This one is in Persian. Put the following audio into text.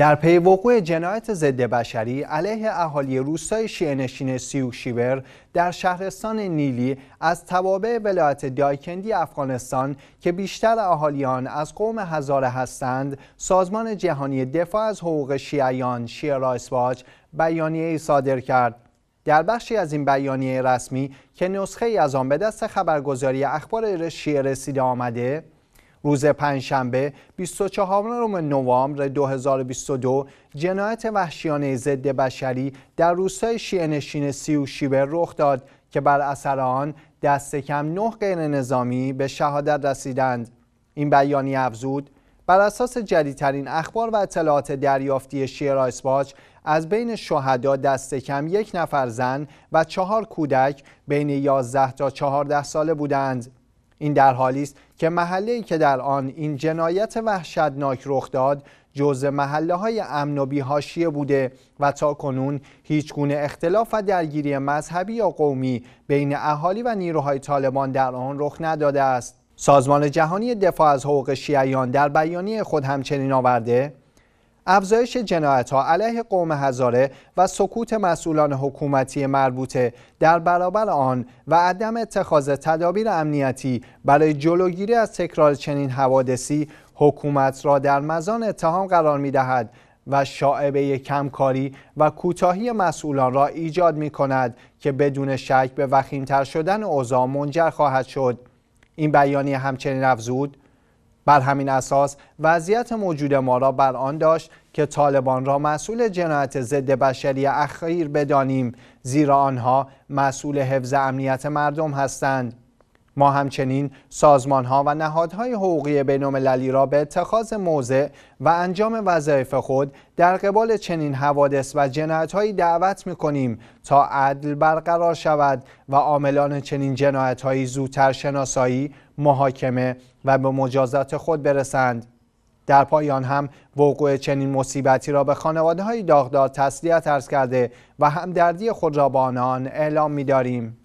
در پی وقوع جنایت ضد بشری علیه اهالی روستای شیعنشین سیو شیور در شهرستان نیلی از توابع ولایت دایکندی افغانستان که بیشتر اهالی آن از قوم هزاره هستند سازمان جهانی دفاع از حقوق شیعیان شیعه رایسواج بیانیه ای صادر کرد در بخشی از این بیانیه رسمی که نسخه ای از آن به دست خبرگزاری اخبار شیعه رسیده آمده روز پنجشنبه 24 نوامبر 2022 جنایت وحشیانه ضد بشری در روستای شیعهنشین سیو شیبر رخ داد که بر اثر آن دست کم نه غیر نظامی به شهادت رسیدند این بیانیه افزود بر اساس جدیدترین اخبار و اطلاعات دریافتی شیر آیسباچ از بین شهدا دست کم یک نفر زن و چهار کودک بین 11 تا 14 ساله بودند این در حالی است که محله‌ای که در آن این جنایت وحشتناک رخ داد جز محله های امن و بیهاشیه بوده و تا کنون هیچ گونه اختلاف و درگیری مذهبی یا قومی بین اهالی و نیروهای طالبان در آن رخ نداده است سازمان جهانی دفاع از حقوق شیعیان در بیانیه خود همچنین آورده افزایش جنایت ها علیه قوم هزاره و سکوت مسئولان حکومتی مربوطه در برابر آن و عدم اتخاذ تدابیر امنیتی برای جلوگیری از تکرار چنین حوادثی حکومت را در مزان اتهام قرار می دهد و شاعبه کمکاری و کوتاهی مسئولان را ایجاد می کند که بدون شک به وخیمتر شدن اوضاع منجر خواهد شد. این بیانیه همچنین افزود بر همین اساس وضعیت موجود ما را بر آن داشت که طالبان را مسئول جنایت ضد بشری اخیر بدانیم زیرا آنها مسئول حفظ امنیت مردم هستند ما همچنین سازمان ها و نهادهای حقوقی بین المللی را به اتخاذ موضع و انجام وظایف خود در قبال چنین حوادث و هایی دعوت می کنیم تا عدل برقرار شود و عاملان چنین هایی زودتر شناسایی، محاکمه و به مجازات خود برسند. در پایان هم وقوع چنین مصیبتی را به خانواده های داغدار تسلیت ارز کرده و همدردی خود را با آنان اعلام می داریم.